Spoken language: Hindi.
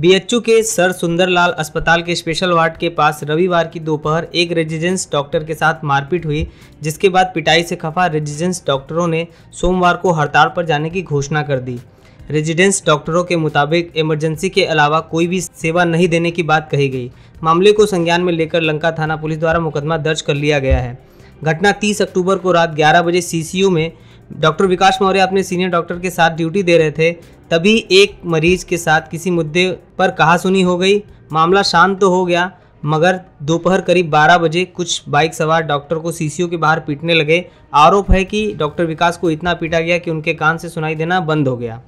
बीएचयू के सर सुंदरलाल अस्पताल के स्पेशल वार्ड के पास रविवार की दोपहर एक रेजिडेंस डॉक्टर के साथ मारपीट हुई जिसके बाद पिटाई से खफा रेजिडेंस डॉक्टरों ने सोमवार को हड़ताल पर जाने की घोषणा कर दी रेजिडेंस डॉक्टरों के मुताबिक इमरजेंसी के अलावा कोई भी सेवा नहीं देने की बात कही गई मामले को संज्ञान में लेकर लंका थाना पुलिस द्वारा मुकदमा दर्ज कर लिया गया है घटना 30 अक्टूबर को रात 11 बजे सीसीयू में डॉक्टर विकास मौर्य अपने सीनियर डॉक्टर के साथ ड्यूटी दे रहे थे तभी एक मरीज के साथ किसी मुद्दे पर कहा सुनी हो गई मामला शांत तो हो गया मगर दोपहर करीब 12 बजे कुछ बाइक सवार डॉक्टर को सी के बाहर पीटने लगे आरोप है कि डॉक्टर विकास को इतना पीटा गया कि उनके कान से सुनाई देना बंद हो गया